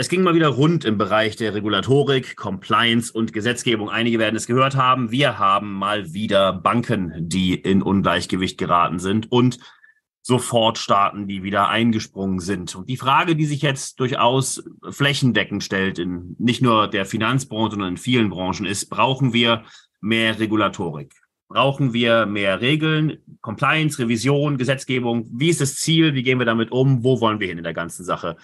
Es ging mal wieder rund im Bereich der Regulatorik, Compliance und Gesetzgebung. Einige werden es gehört haben. Wir haben mal wieder Banken, die in Ungleichgewicht geraten sind und sofort Staaten, die wieder eingesprungen sind. Und die Frage, die sich jetzt durchaus flächendeckend stellt, in nicht nur der Finanzbranche, sondern in vielen Branchen, ist, brauchen wir mehr Regulatorik? Brauchen wir mehr Regeln, Compliance, Revision, Gesetzgebung? Wie ist das Ziel? Wie gehen wir damit um? Wo wollen wir hin in der ganzen Sache?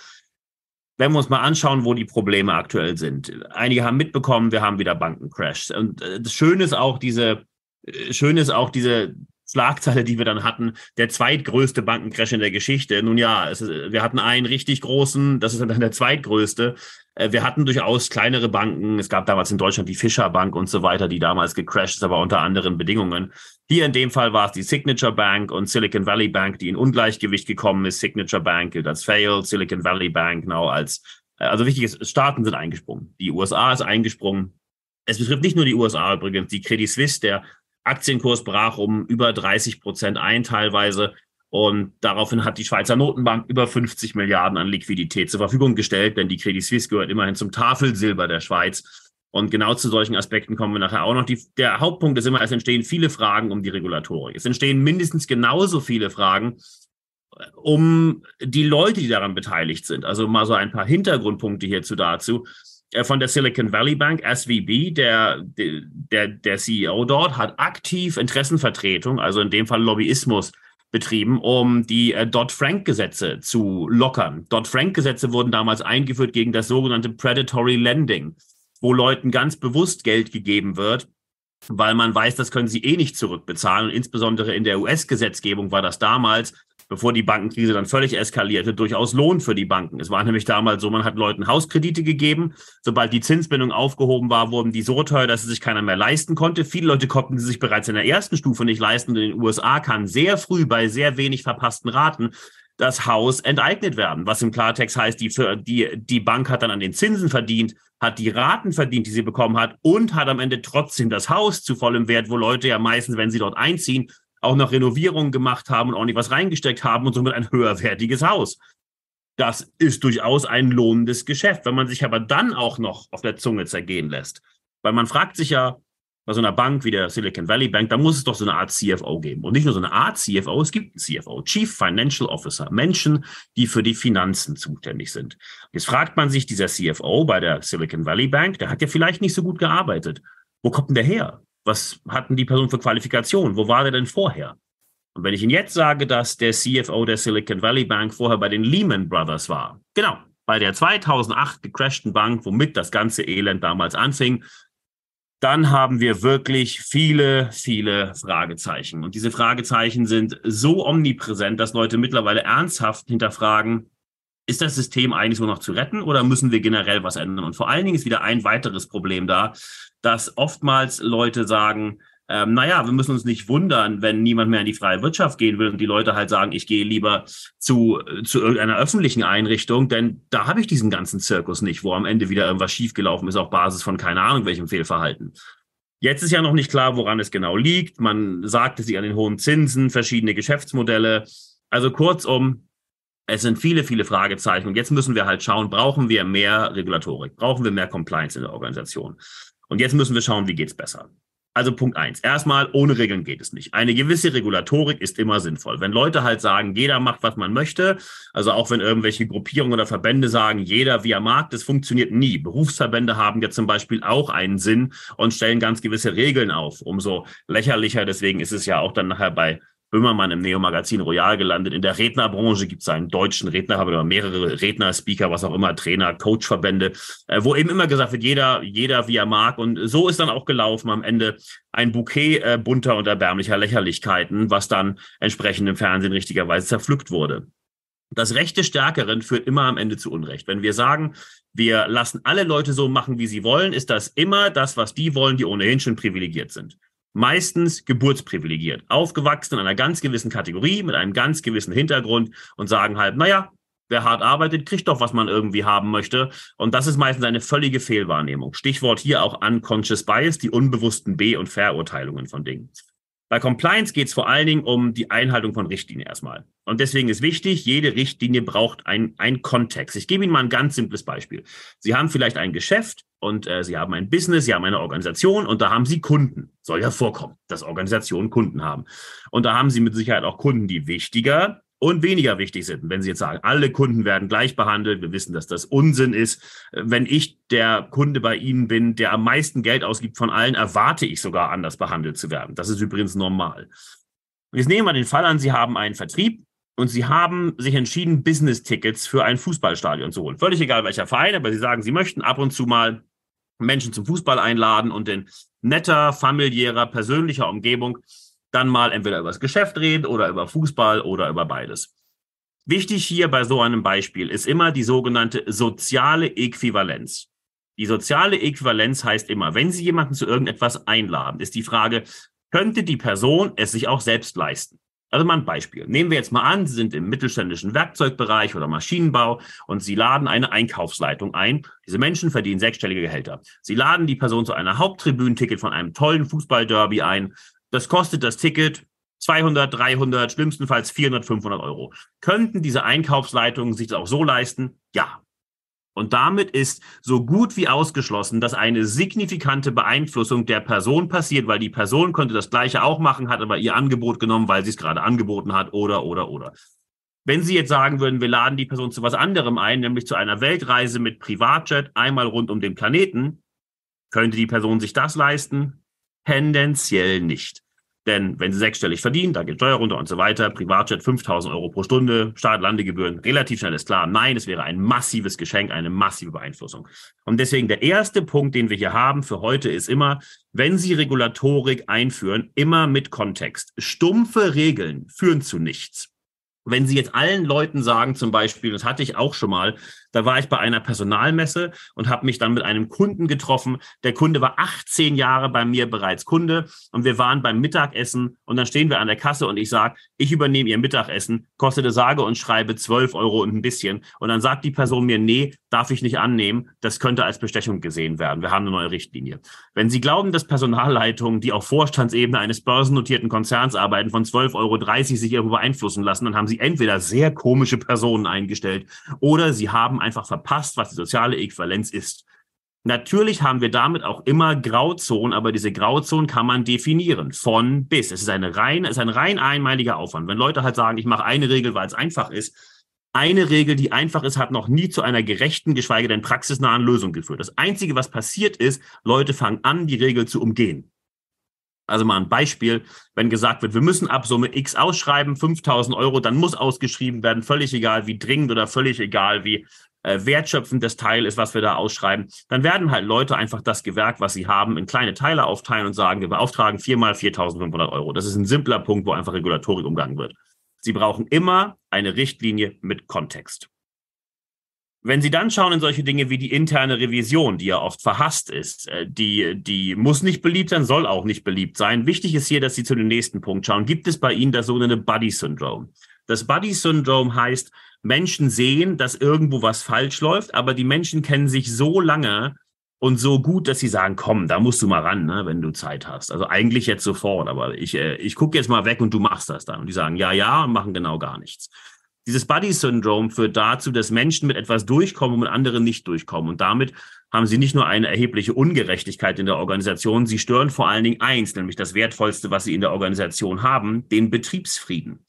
wenn wir uns mal anschauen, wo die Probleme aktuell sind. Einige haben mitbekommen, wir haben wieder Bankencrashs. Und äh, das Schöne ist auch diese, äh, schön ist auch diese, Schlagzeile, die wir dann hatten, der zweitgrößte Bankencrash in der Geschichte. Nun ja, ist, wir hatten einen richtig großen, das ist dann der zweitgrößte. Äh, wir hatten durchaus kleinere Banken. Es gab damals in Deutschland die Fischer Bank und so weiter, die damals gecrashed ist, aber unter anderen Bedingungen. Hier in dem Fall war es die Signature Bank und Silicon Valley Bank, die in Ungleichgewicht gekommen ist. Signature Bank gilt als Fail, Silicon Valley Bank now als, äh, also wichtig ist, Staaten sind eingesprungen. Die USA ist eingesprungen. Es betrifft nicht nur die USA übrigens. Die Credit Suisse, der Aktienkurs brach um über 30 Prozent ein teilweise. Und daraufhin hat die Schweizer Notenbank über 50 Milliarden an Liquidität zur Verfügung gestellt, denn die Credit Suisse gehört immerhin zum Tafelsilber der Schweiz. Und genau zu solchen Aspekten kommen wir nachher auch noch. Die, der Hauptpunkt ist immer, es entstehen viele Fragen um die Regulatorik. Es entstehen mindestens genauso viele Fragen äh, um die Leute, die daran beteiligt sind. Also mal so ein paar Hintergrundpunkte hierzu dazu. Äh, von der Silicon Valley Bank, SVB, der, der, der CEO dort, hat aktiv Interessenvertretung, also in dem Fall Lobbyismus, betrieben, um die äh, Dodd-Frank-Gesetze zu lockern. Dodd-Frank-Gesetze wurden damals eingeführt gegen das sogenannte Predatory Lending, wo Leuten ganz bewusst Geld gegeben wird, weil man weiß, das können sie eh nicht zurückbezahlen. Und insbesondere in der US-Gesetzgebung war das damals bevor die Bankenkrise dann völlig eskalierte, durchaus Lohn für die Banken. Es war nämlich damals so, man hat Leuten Hauskredite gegeben. Sobald die Zinsbindung aufgehoben war, wurden die so teuer, dass sie sich keiner mehr leisten konnte. Viele Leute konnten sie sich bereits in der ersten Stufe nicht leisten. in den USA kann sehr früh bei sehr wenig verpassten Raten das Haus enteignet werden, was im Klartext heißt, die, die, die Bank hat dann an den Zinsen verdient, hat die Raten verdient, die sie bekommen hat und hat am Ende trotzdem das Haus zu vollem Wert, wo Leute ja meistens, wenn sie dort einziehen, auch noch Renovierungen gemacht haben und ordentlich was reingesteckt haben und somit ein höherwertiges Haus. Das ist durchaus ein lohnendes Geschäft, wenn man sich aber dann auch noch auf der Zunge zergehen lässt. Weil man fragt sich ja, bei so einer Bank wie der Silicon Valley Bank, da muss es doch so eine Art CFO geben. Und nicht nur so eine Art CFO, es gibt einen CFO, Chief Financial Officer, Menschen, die für die Finanzen zuständig sind. Jetzt fragt man sich, dieser CFO bei der Silicon Valley Bank, der hat ja vielleicht nicht so gut gearbeitet. Wo kommt denn der her? was hatten die Personen für Qualifikationen? Wo war der denn vorher? Und wenn ich Ihnen jetzt sage, dass der CFO der Silicon Valley Bank vorher bei den Lehman Brothers war, genau, bei der 2008 gecrashten Bank, womit das ganze Elend damals anfing, dann haben wir wirklich viele, viele Fragezeichen. Und diese Fragezeichen sind so omnipräsent, dass Leute mittlerweile ernsthaft hinterfragen, ist das System eigentlich so noch zu retten oder müssen wir generell was ändern? Und vor allen Dingen ist wieder ein weiteres Problem da, dass oftmals Leute sagen, ähm, naja, wir müssen uns nicht wundern, wenn niemand mehr in die freie Wirtschaft gehen will und die Leute halt sagen, ich gehe lieber zu, zu irgendeiner öffentlichen Einrichtung, denn da habe ich diesen ganzen Zirkus nicht, wo am Ende wieder irgendwas schiefgelaufen ist auf Basis von keine Ahnung welchem Fehlverhalten. Jetzt ist ja noch nicht klar, woran es genau liegt. Man sagte sie an den hohen Zinsen, verschiedene Geschäftsmodelle. Also kurzum, es sind viele, viele Fragezeichen. Und jetzt müssen wir halt schauen, brauchen wir mehr Regulatorik? Brauchen wir mehr Compliance in der Organisation? Und jetzt müssen wir schauen, wie geht's besser. Also Punkt eins. Erstmal, ohne Regeln geht es nicht. Eine gewisse Regulatorik ist immer sinnvoll. Wenn Leute halt sagen, jeder macht, was man möchte, also auch wenn irgendwelche Gruppierungen oder Verbände sagen, jeder wie er mag, das funktioniert nie. Berufsverbände haben ja zum Beispiel auch einen Sinn und stellen ganz gewisse Regeln auf. Umso lächerlicher, deswegen ist es ja auch dann nachher bei Böhmermann im Neo-Magazin Royal gelandet. In der Rednerbranche gibt es einen deutschen Redner, aber mehrere Redner, Speaker, was auch immer, Trainer, Coachverbände, äh, wo eben immer gesagt wird, jeder, jeder wie er mag. Und so ist dann auch gelaufen am Ende ein Bouquet äh, bunter und erbärmlicher Lächerlichkeiten, was dann entsprechend im Fernsehen richtigerweise zerpflückt wurde. Das Recht des Stärkeren führt immer am Ende zu Unrecht. Wenn wir sagen, wir lassen alle Leute so machen, wie sie wollen, ist das immer das, was die wollen, die ohnehin schon privilegiert sind meistens geburtsprivilegiert, aufgewachsen in einer ganz gewissen Kategorie, mit einem ganz gewissen Hintergrund und sagen halt, naja, wer hart arbeitet, kriegt doch, was man irgendwie haben möchte. Und das ist meistens eine völlige Fehlwahrnehmung. Stichwort hier auch Unconscious Bias, die unbewussten B- und Verurteilungen von Dingen. Bei Compliance geht es vor allen Dingen um die Einhaltung von Richtlinien erstmal. Und deswegen ist wichtig, jede Richtlinie braucht einen Kontext. Ich gebe Ihnen mal ein ganz simples Beispiel. Sie haben vielleicht ein Geschäft und äh, Sie haben ein Business, Sie haben eine Organisation und da haben Sie Kunden. Soll ja vorkommen, dass Organisationen Kunden haben. Und da haben Sie mit Sicherheit auch Kunden, die wichtiger und weniger wichtig sind. Wenn Sie jetzt sagen, alle Kunden werden gleich behandelt, wir wissen, dass das Unsinn ist. Wenn ich der Kunde bei Ihnen bin, der am meisten Geld ausgibt von allen, erwarte ich sogar anders behandelt zu werden. Das ist übrigens normal. Jetzt nehmen wir den Fall an, Sie haben einen Vertrieb und Sie haben sich entschieden, Business-Tickets für ein Fußballstadion zu holen. Völlig egal welcher Verein, aber Sie sagen, Sie möchten ab und zu mal Menschen zum Fußball einladen und in netter, familiärer, persönlicher Umgebung dann mal entweder über das Geschäft reden oder über Fußball oder über beides. Wichtig hier bei so einem Beispiel ist immer die sogenannte soziale Äquivalenz. Die soziale Äquivalenz heißt immer, wenn Sie jemanden zu irgendetwas einladen, ist die Frage, könnte die Person es sich auch selbst leisten? Also mal ein Beispiel. Nehmen wir jetzt mal an, Sie sind im mittelständischen Werkzeugbereich oder Maschinenbau und Sie laden eine Einkaufsleitung ein. Diese Menschen verdienen sechsstellige Gehälter. Sie laden die Person zu einer Haupttribünenticket von einem tollen Fußballderby ein. Das kostet das Ticket 200, 300, schlimmstenfalls 400, 500 Euro. Könnten diese Einkaufsleitungen sich das auch so leisten? Ja. Und damit ist so gut wie ausgeschlossen, dass eine signifikante Beeinflussung der Person passiert, weil die Person könnte das Gleiche auch machen, hat aber ihr Angebot genommen, weil sie es gerade angeboten hat oder, oder, oder. Wenn Sie jetzt sagen würden, wir laden die Person zu was anderem ein, nämlich zu einer Weltreise mit Privatjet einmal rund um den Planeten, könnte die Person sich das leisten? Tendenziell nicht. Denn wenn sie sechsstellig verdienen, dann geht Steuer runter und so weiter. Privatjet 5000 Euro pro Stunde, Start, Landegebühren, relativ schnell ist klar. Nein, es wäre ein massives Geschenk, eine massive Beeinflussung. Und deswegen der erste Punkt, den wir hier haben für heute, ist immer, wenn Sie Regulatorik einführen, immer mit Kontext. Stumpfe Regeln führen zu nichts. Wenn Sie jetzt allen Leuten sagen, zum Beispiel, das hatte ich auch schon mal, da war ich bei einer Personalmesse und habe mich dann mit einem Kunden getroffen. Der Kunde war 18 Jahre bei mir bereits Kunde und wir waren beim Mittagessen und dann stehen wir an der Kasse und ich sage, ich übernehme Ihr Mittagessen, kostete sage und schreibe 12 Euro und ein bisschen. Und dann sagt die Person mir, nee, darf ich nicht annehmen, das könnte als Bestechung gesehen werden. Wir haben eine neue Richtlinie. Wenn Sie glauben, dass Personalleitungen, die auf Vorstandsebene eines börsennotierten Konzerns arbeiten, von 12,30 Euro sich irgendwo beeinflussen lassen, dann haben Sie entweder sehr komische Personen eingestellt oder Sie haben einfach verpasst, was die soziale Äquivalenz ist. Natürlich haben wir damit auch immer Grauzonen, aber diese Grauzonen kann man definieren. Von bis. Es ist, eine rein, es ist ein rein einmaliger Aufwand. Wenn Leute halt sagen, ich mache eine Regel, weil es einfach ist, eine Regel, die einfach ist, hat noch nie zu einer gerechten, geschweige denn praxisnahen Lösung geführt. Das Einzige, was passiert ist, Leute fangen an, die Regel zu umgehen. Also mal ein Beispiel, wenn gesagt wird, wir müssen ab Summe X ausschreiben, 5000 Euro, dann muss ausgeschrieben werden, völlig egal wie dringend oder völlig egal wie äh, wertschöpfendes Teil ist, was wir da ausschreiben, dann werden halt Leute einfach das Gewerk, was sie haben, in kleine Teile aufteilen und sagen, wir beauftragen viermal 4.500 Euro. Das ist ein simpler Punkt, wo einfach Regulatorik umgangen wird. Sie brauchen immer eine Richtlinie mit Kontext. Wenn Sie dann schauen in solche Dinge wie die interne Revision, die ja oft verhasst ist, äh, die, die muss nicht beliebt sein, soll auch nicht beliebt sein. Wichtig ist hier, dass Sie zu dem nächsten Punkt schauen. Gibt es bei Ihnen das sogenannte Buddy-Syndrom? Das Buddy-Syndrom heißt, Menschen sehen, dass irgendwo was falsch läuft, aber die Menschen kennen sich so lange und so gut, dass sie sagen, komm, da musst du mal ran, ne, wenn du Zeit hast. Also eigentlich jetzt sofort, aber ich, äh, ich gucke jetzt mal weg und du machst das dann. Und die sagen, ja, ja, und machen genau gar nichts. Dieses Buddy-Syndrom führt dazu, dass Menschen mit etwas durchkommen und mit anderen nicht durchkommen. Und damit haben sie nicht nur eine erhebliche Ungerechtigkeit in der Organisation, sie stören vor allen Dingen eins, nämlich das Wertvollste, was sie in der Organisation haben, den Betriebsfrieden.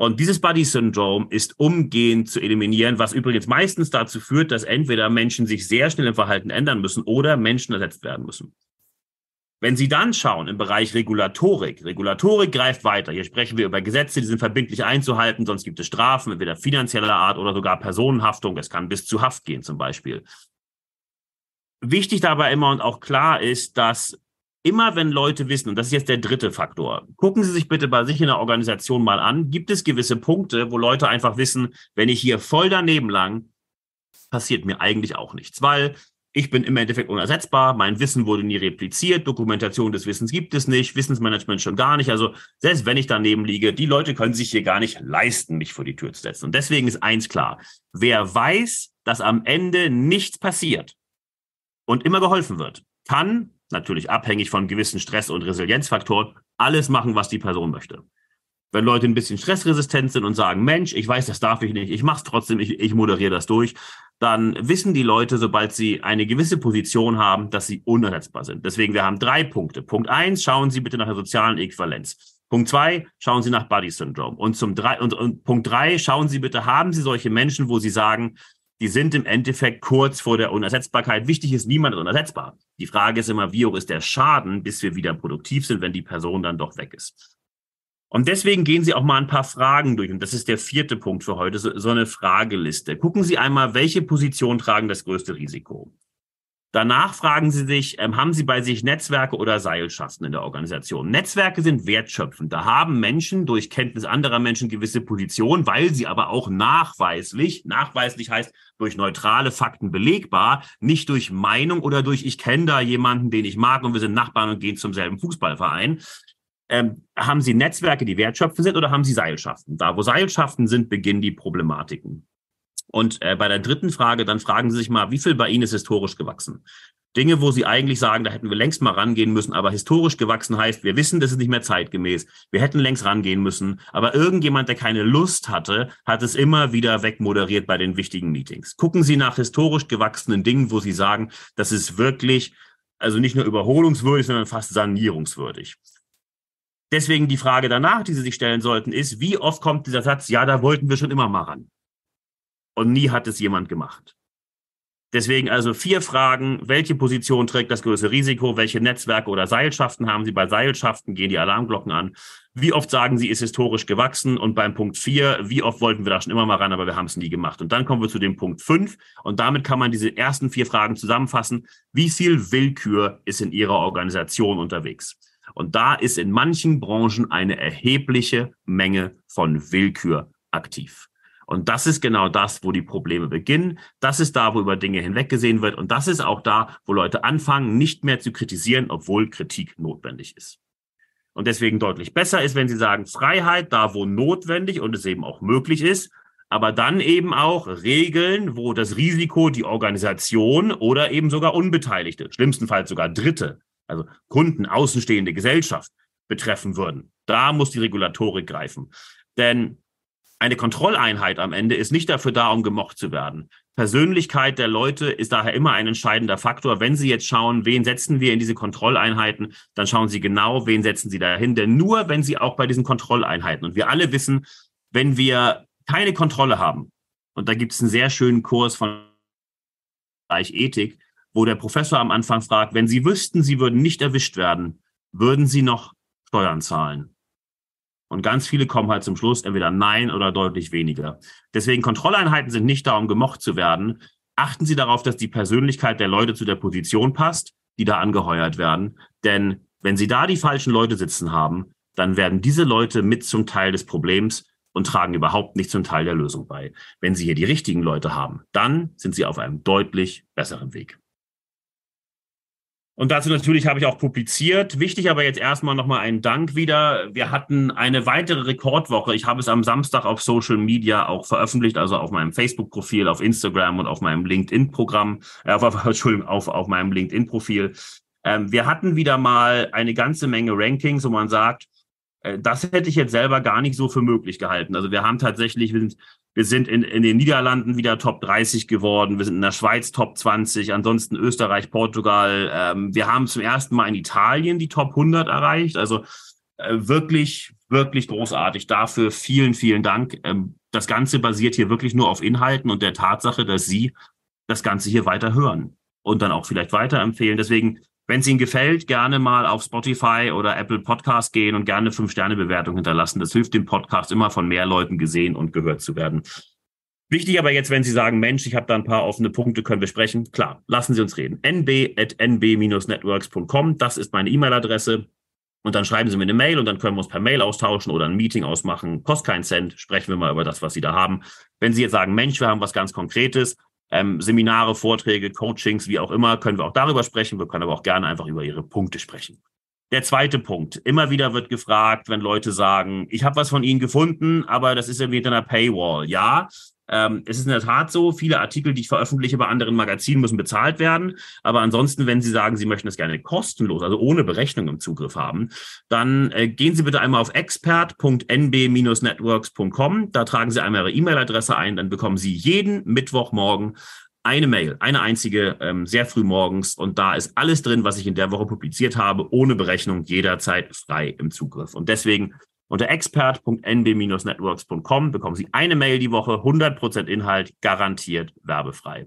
Und dieses Body Syndrome ist umgehend zu eliminieren, was übrigens meistens dazu führt, dass entweder Menschen sich sehr schnell im Verhalten ändern müssen oder Menschen ersetzt werden müssen. Wenn Sie dann schauen im Bereich Regulatorik, Regulatorik greift weiter. Hier sprechen wir über Gesetze, die sind verbindlich einzuhalten, sonst gibt es Strafen, entweder finanzieller Art oder sogar Personenhaftung. Es kann bis zu Haft gehen zum Beispiel. Wichtig dabei immer und auch klar ist, dass Immer wenn Leute wissen, und das ist jetzt der dritte Faktor, gucken Sie sich bitte bei sich in der Organisation mal an, gibt es gewisse Punkte, wo Leute einfach wissen, wenn ich hier voll daneben lang, passiert mir eigentlich auch nichts, weil ich bin im Endeffekt unersetzbar, mein Wissen wurde nie repliziert, Dokumentation des Wissens gibt es nicht, Wissensmanagement schon gar nicht. Also selbst wenn ich daneben liege, die Leute können sich hier gar nicht leisten, mich vor die Tür zu setzen. Und deswegen ist eins klar, wer weiß, dass am Ende nichts passiert und immer geholfen wird, kann natürlich abhängig von gewissen Stress- und Resilienzfaktoren, alles machen, was die Person möchte. Wenn Leute ein bisschen stressresistent sind und sagen, Mensch, ich weiß, das darf ich nicht, ich mache es trotzdem, ich, ich moderiere das durch, dann wissen die Leute, sobald sie eine gewisse Position haben, dass sie unersetzbar sind. Deswegen, wir haben drei Punkte. Punkt eins, schauen Sie bitte nach der sozialen Äquivalenz. Punkt zwei, schauen Sie nach Buddy Syndrome. Und zum drei, und, und Punkt drei, schauen Sie bitte, haben Sie solche Menschen, wo Sie sagen, die sind im Endeffekt kurz vor der Unersetzbarkeit. Wichtig ist, niemand ist unersetzbar. Die Frage ist immer, wie hoch ist der Schaden, bis wir wieder produktiv sind, wenn die Person dann doch weg ist. Und deswegen gehen Sie auch mal ein paar Fragen durch. Und das ist der vierte Punkt für heute, so, so eine Frageliste. Gucken Sie einmal, welche Positionen tragen das größte Risiko? Danach fragen Sie sich, ähm, haben Sie bei sich Netzwerke oder Seilschaften in der Organisation? Netzwerke sind wertschöpfend. Da haben Menschen durch Kenntnis anderer Menschen gewisse Positionen, weil sie aber auch nachweislich, nachweislich heißt durch neutrale Fakten belegbar, nicht durch Meinung oder durch ich kenne da jemanden, den ich mag und wir sind Nachbarn und gehen zum selben Fußballverein. Ähm, haben Sie Netzwerke, die wertschöpfend sind oder haben Sie Seilschaften? Da, wo Seilschaften sind, beginnen die Problematiken. Und äh, bei der dritten Frage, dann fragen Sie sich mal, wie viel bei Ihnen ist historisch gewachsen? Dinge, wo Sie eigentlich sagen, da hätten wir längst mal rangehen müssen, aber historisch gewachsen heißt, wir wissen, das ist nicht mehr zeitgemäß. Wir hätten längst rangehen müssen, aber irgendjemand, der keine Lust hatte, hat es immer wieder wegmoderiert bei den wichtigen Meetings. Gucken Sie nach historisch gewachsenen Dingen, wo Sie sagen, das ist wirklich, also nicht nur überholungswürdig, sondern fast sanierungswürdig. Deswegen die Frage danach, die Sie sich stellen sollten, ist, wie oft kommt dieser Satz, ja, da wollten wir schon immer mal ran? und nie hat es jemand gemacht. Deswegen also vier Fragen. Welche Position trägt das größte Risiko? Welche Netzwerke oder Seilschaften haben Sie? Bei Seilschaften gehen die Alarmglocken an. Wie oft sagen Sie, ist historisch gewachsen? Und beim Punkt vier, wie oft wollten wir da schon immer mal ran, aber wir haben es nie gemacht? Und dann kommen wir zu dem Punkt fünf. Und damit kann man diese ersten vier Fragen zusammenfassen. Wie viel Willkür ist in Ihrer Organisation unterwegs? Und da ist in manchen Branchen eine erhebliche Menge von Willkür aktiv. Und das ist genau das, wo die Probleme beginnen. Das ist da, wo über Dinge hinweggesehen wird. Und das ist auch da, wo Leute anfangen, nicht mehr zu kritisieren, obwohl Kritik notwendig ist. Und deswegen deutlich besser ist, wenn sie sagen, Freiheit da, wo notwendig und es eben auch möglich ist, aber dann eben auch Regeln, wo das Risiko die Organisation oder eben sogar Unbeteiligte, schlimmstenfalls sogar Dritte, also Kunden, außenstehende Gesellschaft betreffen würden. Da muss die Regulatorik greifen. Denn eine Kontrolleinheit am Ende ist nicht dafür da, um gemocht zu werden. Persönlichkeit der Leute ist daher immer ein entscheidender Faktor. Wenn Sie jetzt schauen, wen setzen wir in diese Kontrolleinheiten, dann schauen Sie genau, wen setzen Sie dahin. Denn nur wenn Sie auch bei diesen Kontrolleinheiten, und wir alle wissen, wenn wir keine Kontrolle haben, und da gibt es einen sehr schönen Kurs von Bereich Ethik, wo der Professor am Anfang fragt, wenn Sie wüssten, Sie würden nicht erwischt werden, würden Sie noch Steuern zahlen? Und ganz viele kommen halt zum Schluss entweder nein oder deutlich weniger. Deswegen Kontrolleinheiten sind nicht da, um gemocht zu werden. Achten Sie darauf, dass die Persönlichkeit der Leute zu der Position passt, die da angeheuert werden. Denn wenn Sie da die falschen Leute sitzen haben, dann werden diese Leute mit zum Teil des Problems und tragen überhaupt nicht zum Teil der Lösung bei. Wenn Sie hier die richtigen Leute haben, dann sind Sie auf einem deutlich besseren Weg. Und dazu natürlich habe ich auch publiziert. Wichtig aber jetzt erstmal nochmal einen Dank wieder. Wir hatten eine weitere Rekordwoche. Ich habe es am Samstag auf Social Media auch veröffentlicht, also auf meinem Facebook-Profil, auf Instagram und auf meinem LinkedIn-Programm, äh, auf, Entschuldigung, auf, auf meinem LinkedIn-Profil. Ähm, wir hatten wieder mal eine ganze Menge Rankings, wo man sagt, äh, das hätte ich jetzt selber gar nicht so für möglich gehalten. Also wir haben tatsächlich, wir sind wir sind in, in den Niederlanden wieder Top 30 geworden. Wir sind in der Schweiz Top 20. Ansonsten Österreich, Portugal. Ähm, wir haben zum ersten Mal in Italien die Top 100 erreicht. Also äh, wirklich, wirklich großartig. Dafür vielen, vielen Dank. Ähm, das Ganze basiert hier wirklich nur auf Inhalten und der Tatsache, dass Sie das Ganze hier weiter hören und dann auch vielleicht weiterempfehlen. Deswegen wenn es Ihnen gefällt, gerne mal auf Spotify oder Apple Podcast gehen und gerne Fünf-Sterne-Bewertung hinterlassen. Das hilft dem Podcast immer von mehr Leuten gesehen und gehört zu werden. Wichtig aber jetzt, wenn Sie sagen, Mensch, ich habe da ein paar offene Punkte, können wir sprechen? Klar, lassen Sie uns reden. nb.nb-networks.com, das ist meine E-Mail-Adresse. Und dann schreiben Sie mir eine Mail und dann können wir uns per Mail austauschen oder ein Meeting ausmachen. Kostet keinen Cent, sprechen wir mal über das, was Sie da haben. Wenn Sie jetzt sagen, Mensch, wir haben was ganz Konkretes, ähm, Seminare, Vorträge, Coachings, wie auch immer, können wir auch darüber sprechen. Wir können aber auch gerne einfach über Ihre Punkte sprechen. Der zweite Punkt. Immer wieder wird gefragt, wenn Leute sagen, ich habe was von Ihnen gefunden, aber das ist irgendwie hinter einer Paywall. Ja, ähm, es ist in der Tat so, viele Artikel, die ich veröffentliche bei anderen Magazinen, müssen bezahlt werden. Aber ansonsten, wenn Sie sagen, Sie möchten es gerne kostenlos, also ohne Berechnung im Zugriff haben, dann äh, gehen Sie bitte einmal auf expert.nb-networks.com. Da tragen Sie einmal Ihre E-Mail-Adresse ein, dann bekommen Sie jeden Mittwochmorgen eine Mail, eine einzige, ähm, sehr früh morgens. Und da ist alles drin, was ich in der Woche publiziert habe, ohne Berechnung, jederzeit frei im Zugriff. Und deswegen unter expert.nb-networks.com bekommen Sie eine Mail die Woche, 100% Inhalt, garantiert werbefrei.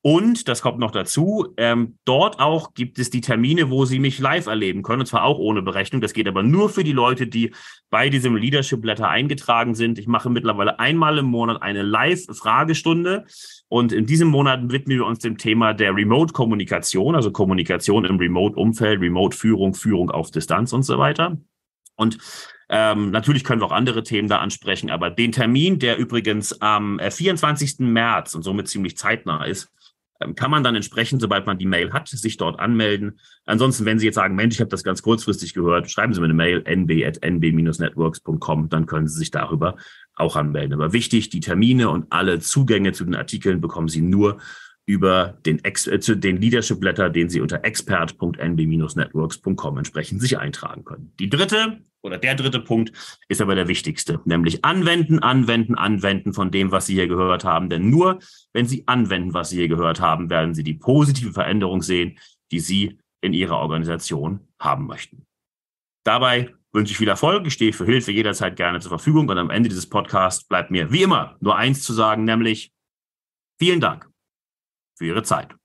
Und das kommt noch dazu, ähm, dort auch gibt es die Termine, wo Sie mich live erleben können, und zwar auch ohne Berechnung. Das geht aber nur für die Leute, die bei diesem Leadership Letter eingetragen sind. Ich mache mittlerweile einmal im Monat eine Live-Fragestunde. Und in diesem Monat widmen wir uns dem Thema der Remote-Kommunikation, also Kommunikation im Remote-Umfeld, Remote-Führung, Führung auf Distanz und so weiter. Und ähm, natürlich können wir auch andere Themen da ansprechen, aber den Termin, der übrigens am 24. Äh, März und somit ziemlich zeitnah ist, ähm, kann man dann entsprechend, sobald man die Mail hat, sich dort anmelden. Ansonsten, wenn Sie jetzt sagen, Mensch, ich habe das ganz kurzfristig gehört, schreiben Sie mir eine Mail nb.nb-networks.com, dann können Sie sich darüber auch anmelden. Aber wichtig, die Termine und alle Zugänge zu den Artikeln bekommen Sie nur über den, Ex äh, zu den Leadership Letter, den Sie unter expert.nb-networks.com entsprechend sich eintragen können. Die dritte oder der dritte Punkt ist aber der wichtigste, nämlich anwenden, anwenden, anwenden von dem, was Sie hier gehört haben. Denn nur wenn Sie anwenden, was Sie hier gehört haben, werden Sie die positive Veränderung sehen, die Sie in Ihrer Organisation haben möchten. Dabei wünsche ich viel Erfolg. Ich stehe für Hilfe jederzeit gerne zur Verfügung. Und am Ende dieses Podcasts bleibt mir wie immer nur eins zu sagen, nämlich vielen Dank für Ihre Zeit.